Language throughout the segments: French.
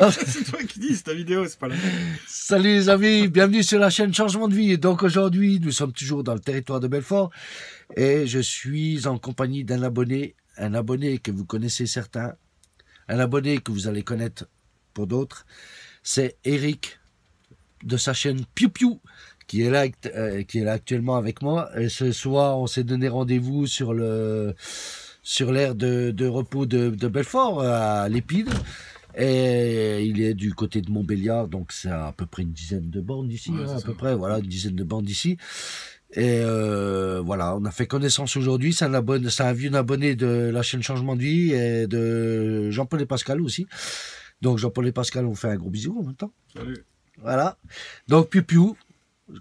Oh. c'est toi qui dis, c'est ta vidéo, c'est pas la Salut les amis, bienvenue sur la chaîne Changement de vie. donc aujourd'hui, nous sommes toujours dans le territoire de Belfort et je suis en compagnie d'un abonné, un abonné que vous connaissez certains, un abonné que vous allez connaître pour d'autres. C'est Eric de sa chaîne Piu qui est là, euh, qui est actuellement avec moi. Et ce soir, on s'est donné rendez-vous sur le sur l'aire de, repos de, Belfort à l'Épide. Et il est du côté de Montbéliard, donc c'est à peu près une dizaine de bornes ici, hein, à peu près, voilà, une dizaine de bornes ici. Et euh, voilà, on a fait connaissance aujourd'hui. C'est un, abonné, un vieux abonné de la chaîne Changement de vie et de Jean-Paul et Pascal aussi. Donc Jean-Paul et Pascal, on fait un gros bisou en même temps. Salut. Voilà. Donc Piu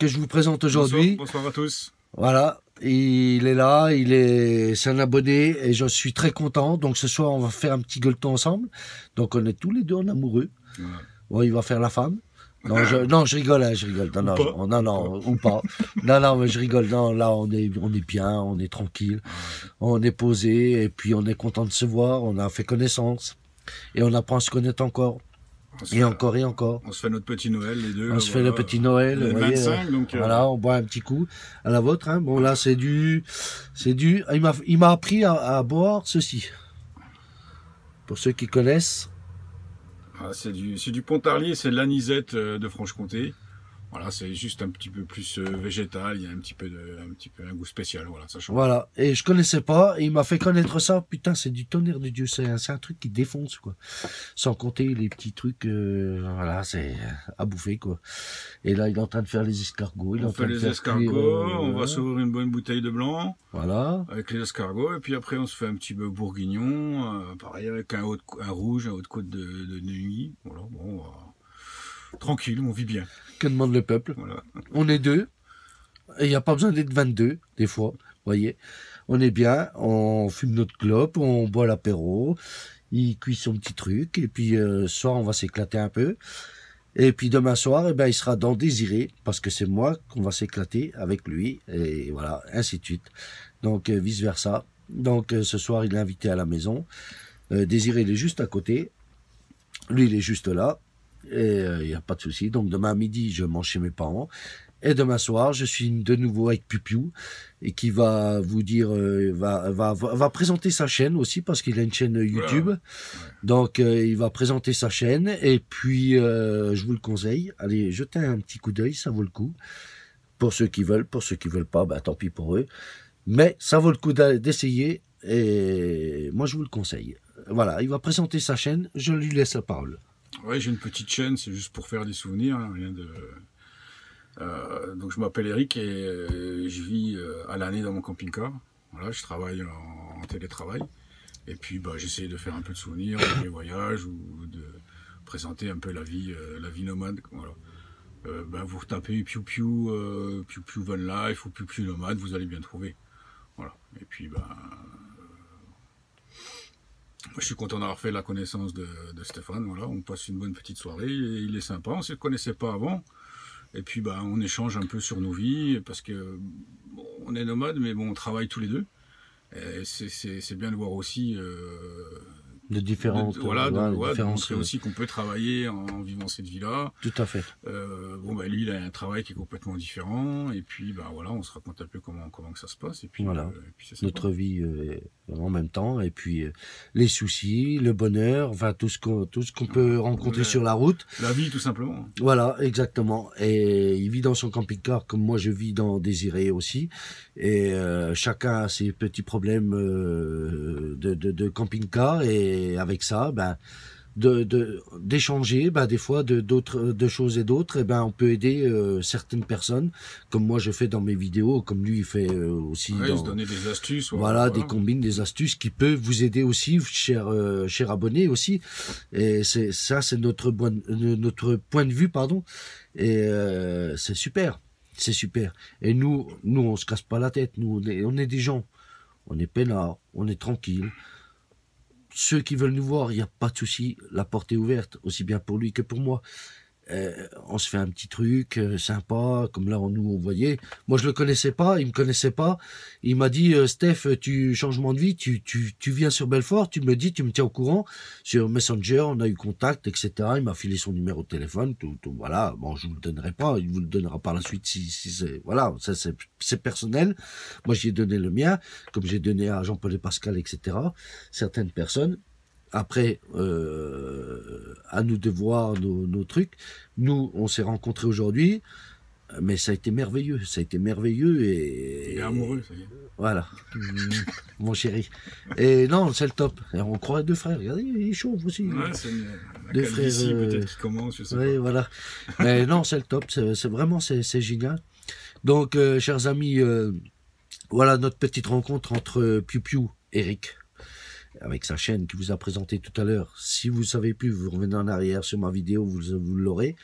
que je vous présente aujourd'hui. bonsoir à tous. Voilà, il est là, il est, c'est un abonné et je suis très content. Donc ce soir, on va faire un petit gueuleton ensemble. Donc on est tous les deux en amoureux. Ouais. Bon, il va faire la femme. Non, je, rigole, hein, je rigole. Non, non, non, non, ou pas. Non, non, mais je rigole. Non, là, on est, on est bien, on est tranquille, on est posé, et puis on est content de se voir, on a fait connaissance, et on apprend à se connaître encore. Et encore, et encore. On se fait notre petit Noël, les deux. On se fait le petit Noël. 25, donc. Euh, euh, voilà, on boit un petit coup à la vôtre. Hein. Bon, là, c'est du. C'est du. Il m'a appris à, boire ceci. Pour ceux qui connaissent. Ah, c'est du, du Pontarlier, c'est de l'anisette euh, de Franche-Comté. Voilà, c'est juste un petit peu plus euh, végétal, il y a un petit peu de, un petit peu un goût spécial, voilà, ça Voilà, et je connaissais pas, il m'a fait connaître ça. Putain, c'est du tonnerre de Dieu, c'est un, truc qui défonce quoi. Sans compter les petits trucs, euh, voilà, c'est euh, à bouffer quoi. Et là, il est en train de faire les escargots. Il on en fait les escargots, on va s'ouvrir une bonne bouteille de blanc. Voilà. Avec les escargots, et puis après on se fait un petit peu bourguignon, pareil avec un rouge, un haut de côte de, de nuit. Voilà, bon. Tranquille, on vit bien que demande le peuple. On est deux. Et il n'y a pas besoin d'être 22, des fois. voyez On est bien, on fume notre clope, on boit l'apéro, il cuit son petit truc, et puis euh, soir, on va s'éclater un peu. Et puis demain soir, eh ben, il sera dans Désiré, parce que c'est moi qu'on va s'éclater avec lui, et voilà, ainsi de suite. Donc, euh, vice-versa. Donc, euh, ce soir, il est invité à la maison. Désiré, il est juste à côté. Lui, il est juste là. Et il euh, n'y a pas de souci. Donc demain à midi, je mange chez mes parents. Et demain soir, je suis de nouveau avec Pupiou et qui va vous dire, euh, va, présenter sa chaîne aussi parce qu'il a une chaîne YouTube. Donc euh, il va présenter sa chaîne et puis je vous le conseille. Allez, jetez un petit coup d'œil, ça vaut le coup. Pour ceux qui veulent, pour ceux qui veulent pas, bah, tant pis pour eux. Mais ça vaut le coup d'essayer et moi je vous le conseille. Voilà, il va présenter sa chaîne, je lui laisse la parole. Oui, j'ai une petite chaîne, c'est juste pour faire des souvenirs, hein, rien de... Euh, donc je m'appelle Eric et euh, je vis euh, à l'année dans mon camping-car. Voilà, je travaille en, télétravail. Et puis bah, j'essaie de faire un peu de souvenirs, des voyages ou de présenter un peu la vie, la vie nomade. Voilà. Bah, vous tapez Piu Piu, Piu Piu Van Life ou Piu Piu Nomade, vous allez bien trouver. Voilà. Et puis bah, je suis content d'avoir fait la connaissance de, Stéphane. Voilà, on passe une bonne petite soirée. il est sympa. On ne se connaissait pas avant. Et puis, bah, on échange un peu sur nos vies parce que on est nomades mais bon, on travaille tous les deux. C'est bien de voir aussi euh, de différentes voilà, de, euh, aussi qu'on peut travailler en, vivant cette vie là tout à fait euh, bon bah lui il a un travail qui est complètement différent et puis bah voilà on se raconte un peu comment comment que ça se passe et puis voilà euh, notre vie en même temps et puis les soucis le bonheur enfin tout ce qu'on tout ce qu'on peut rencontrer sur la route la vie tout simplement voilà exactement et il vit dans son camping-car comme moi je vis dans Désiré aussi et chacun a ses petits problèmes de, de, de camping-car et et avec ça, ben, d'échanger de, d'échanger ben, des fois de d'autres de choses et d'autres et ben on peut aider euh, certaines personnes comme moi je fais dans mes vidéos comme lui il fait euh, aussi ouais, se donner des astuces voilà, des combines des astuces qui peuvent vous aider aussi chers euh, chers abonnés aussi et c'est ça c'est notre notre point de vue pardon et c'est super c'est super et nous nous on se casse pas la tête nous on est, on est des gens on est peinards on est tranquille ceux qui veulent nous voir, il n'y a pas de souci, la porte est ouverte, aussi bien pour lui que pour moi. Euh, on se fait un petit truc euh, sympa, comme là on nous on voyait. Moi je le connaissais pas, il me connaissait pas. Il m'a dit euh, Steph, tu changement de vie, tu, tu, tu viens sur Belfort, tu me dis, tu me tiens au courant sur Messenger, on a eu contact, etc. Il m'a filé son numéro de téléphone, tout, voilà. Bon, je vous le donnerai pas, il vous le donnera par la suite si, si c'est voilà, ça c'est personnel. Moi j'ai donné le mien, comme j'ai donné à Jean-Paul et Pascal, etc. Certaines personnes après euh, à nous de voir nos, trucs. Nous, on s'est rencontrés aujourd'hui, mais ça a été merveilleux, ça a été merveilleux et... amoureux, ça y est. Voilà, mon chéri. Et non, c'est le top. on croirait deux frères. Regardez, il est chaud aussi. c'est deux frères. Euh, peut-être qui je sais pas. voilà. mais non, c'est le top. C'est vraiment, c'est génial. Donc, euh, chers amis, voilà notre petite rencontre entre Piu Piu et Eric avec sa chaîne qui vous a présenté tout à l'heure. Si vous ne savez plus, vous revenez en arrière sur ma vidéo, vous, l'aurez.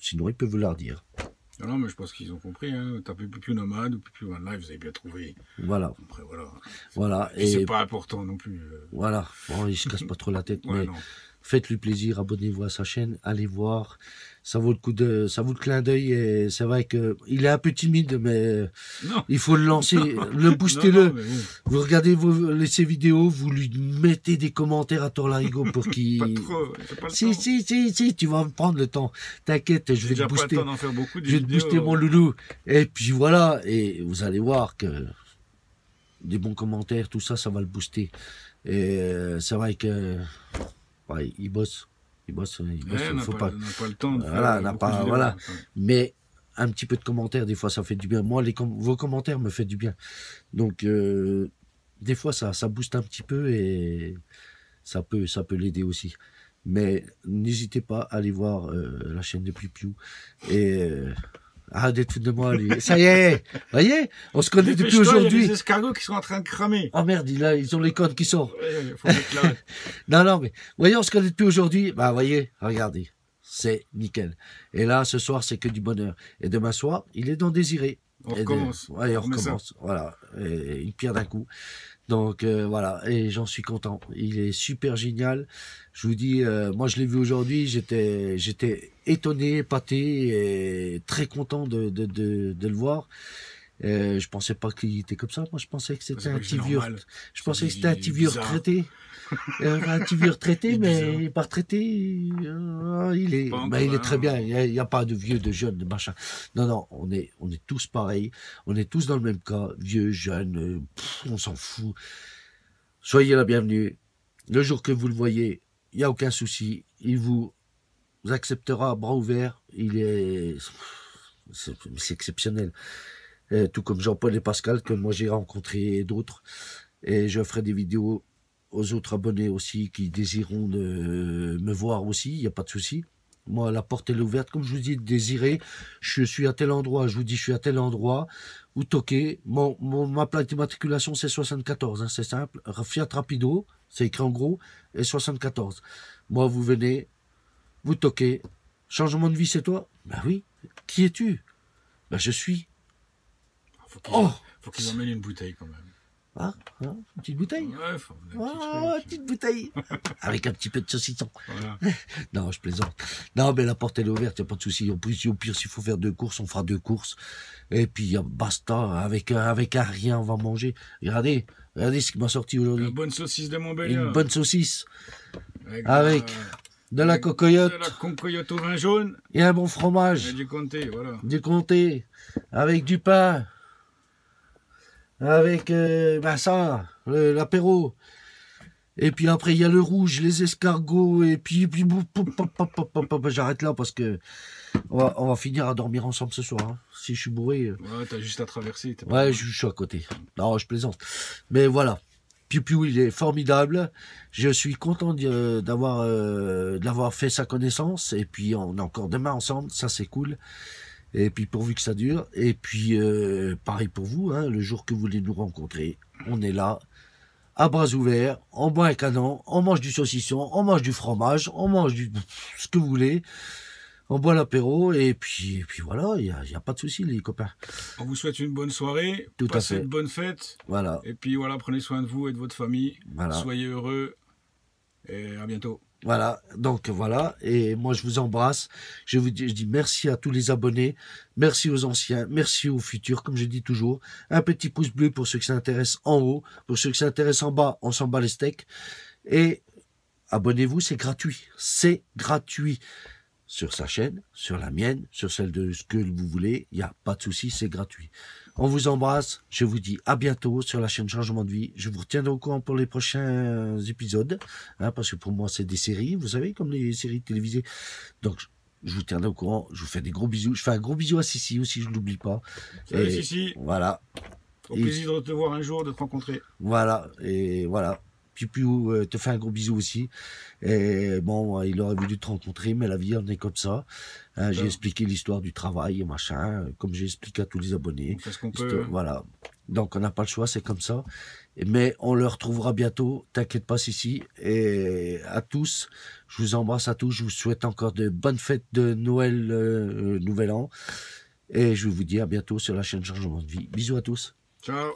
sinon, il peut vous la redire. Non, mais je pense qu'ils ont compris. Hein. Tapez plus Nomade ou plus One Life, vous avez bien trouvé. Voilà. Après, voilà. Et, c'est pas important non plus. Euh. Voilà. Bon, ils se cassent pas trop la tête. Faites-lui plaisir, abonnez-vous à sa chaîne, allez voir. Ça vaut le coup de, ça vaut le clin d'œil et c'est vrai que il est un peu timide, mais il faut le lancer, le booster le. Vous regardez vos, ses vidéos, vous lui mettez des commentaires à Torlarigo pour qu'il. pas si, si, si, si, tu vas me prendre le temps. T'inquiète, je vais le booster. beaucoup, je vais booster mon loulou. Et puis voilà, et vous allez voir que des bons commentaires, tout ça, ça va le booster. Et euh, c'est vrai que il bosse. Il bosse. Hein, il bosse. faut pas, le temps. voilà, n'a pas, voilà. Mais un petit peu de commentaires, des fois, ça fait du bien. Moi, les vos commentaires me font du bien. Donc, euh, des fois, ça, ça booste un petit peu et ça peut, ça peut l'aider aussi. Mais n'hésitez pas à aller voir euh, la chaîne de Piu et. Euh, ah, des trucs de moi, Ça y est, voyez, on se connaît depuis aujourd'hui. Il y a des escargots qui sont en train de cramer. Oh merde, là, ils ont les codes qui sortent. non, non, mais voyez, on se connaît depuis aujourd'hui. Bah, voyez, regardez, c'est nickel. Et là, ce soir, c'est que du bonheur. Et demain soir, il est dans Désiré. On recommence. on, recommence. Voilà, et une pierre d'un coup. Donc euh, voilà, et j'en suis content. Il est super génial. Je vous dis, euh, moi je l'ai vu aujourd'hui, j'étais j'étais étonné, épaté et très content de, de, de, le voir. Euh, je pensais pas qu'il était comme ça. Moi, je pensais que c'était un petit Je pensais que c'était un petit vieux tu retraiter, mais pas retraité. il est, euh, il est bah, très bien. Il n'y a, pas de vieux, de jeunes, de machin. Non, non, on est, on est tous pareils. On est tous dans le même cas. Vieux, jeunes, euh, on s'en fout. Soyez la bienvenue. Le jour que vous le voyez, il n'y a aucun souci. Il vous, acceptera à bras ouverts. Il est, c'est exceptionnel. Euh, tout comme Jean-Paul et Pascal, que moi j'ai rencontré et d'autres. Et je ferai des vidéos aux autres abonnés aussi qui désireront de euh, me voir aussi, il n'y a pas de souci. Moi, la porte est ouverte. Comme je vous dis, désiré je suis à tel endroit, je vous dis, je suis à tel endroit, ou toquez. Mon, ma plaque d'immatriculation, c'est 74, hein, c'est simple. Fiat Rapido, c'est écrit en gros, et 74. Moi, vous venez, vous toquez. Changement de vie, c'est toi Ben oui. Qui es-tu Ben je suis. Faut qu'il oh faut une bouteille quand même. Hein, hein. une petite bouteille ouais, une petite, bouteille Avec un petit peu de saucisson. non, je plaisante. Non, mais la porte, elle est ouverte, il a pas de souci. Au pire, si s'il faut faire deux courses, on fera deux courses. Et puis, basta, avec, avec un rien, on va manger. Regardez, regardez ce qui m'a sorti aujourd'hui. Une bonne saucisse de Montbéliard. Une bonne saucisse. Avec... Euh, de la cocoyote. la au vin jaune. Et un bon fromage. du comté, voilà. Du comté. Avec du pain avec ça, euh, l'apéro. Et puis après, il y a le rouge, les escargots, et puis, j'arrête là parce que on va, finir à dormir ensemble ce soir. Hein. Si je suis bourré. Euh. Ouais, t'as juste à traverser. ouais, je, suis à côté. Non, je plaisante. Mais voilà. Piu Piu, il est formidable. Je suis content d'avoir euh, fait sa connaissance. Et puis, on est encore demain ensemble. Ça, c'est cool. Et puis pourvu que ça dure. Et puis euh, pareil pour vous, hein, le jour que vous voulez nous rencontrer, on est là, à bras ouverts, on boit un canon, on mange du saucisson, on mange du fromage, on mange du ce que vous voulez. On boit l'apéro et puis, puis voilà, il n'y a, y a, pas de souci les copains. On vous souhaite une bonne soirée, Tout passez à fait. une bonne fête. Voilà. Et puis voilà, prenez soin de vous et de votre famille. Soyez heureux et à bientôt. Voilà, donc voilà, et moi je vous embrasse, je vous dis, je dis merci à tous les abonnés, merci aux anciens, merci aux futurs, comme je dis toujours, un petit pouce bleu pour ceux qui s'intéressent en haut, pour ceux qui s'intéressent en bas, on s'en bat les steaks, et abonnez-vous, c'est gratuit, c'est gratuit, sur sa chaîne, sur la mienne, sur celle de ce que vous voulez, il n'y a pas de souci, c'est gratuit. On vous embrasse. Je vous dis à bientôt sur la chaîne Changement de vie. Je vous retiendrai au courant pour les prochains euh, épisodes. Hein, parce que pour moi, c'est des séries, vous savez, comme les séries télévisées. Donc, je vous tiendrai au courant. Je vous fais des gros bisous. Je fais un gros bisou à Sissi aussi, je ne l'oublie pas. Salut Sissi. Voilà. Au plaisir de te voir un jour, de te rencontrer. Voilà. Et voilà. Puis euh, te fais un gros bisou aussi. Et bon, euh, il aurait voulu te rencontrer, mais la vie on est comme ça. Euh, j'ai expliqué l'histoire du travail et machin, euh, comme expliqué à tous les abonnés. Hein. Voilà. Donc on n'a pas le choix, c'est comme ça. Mais on le retrouvera bientôt, t'inquiète pas, ici Et à tous, je vous embrasse à tous, je vous souhaite encore de bonnes fêtes de Noël, Nouvel An. Et je vous dis à bientôt sur la chaîne Changement de vie. Bisous à tous. Ciao.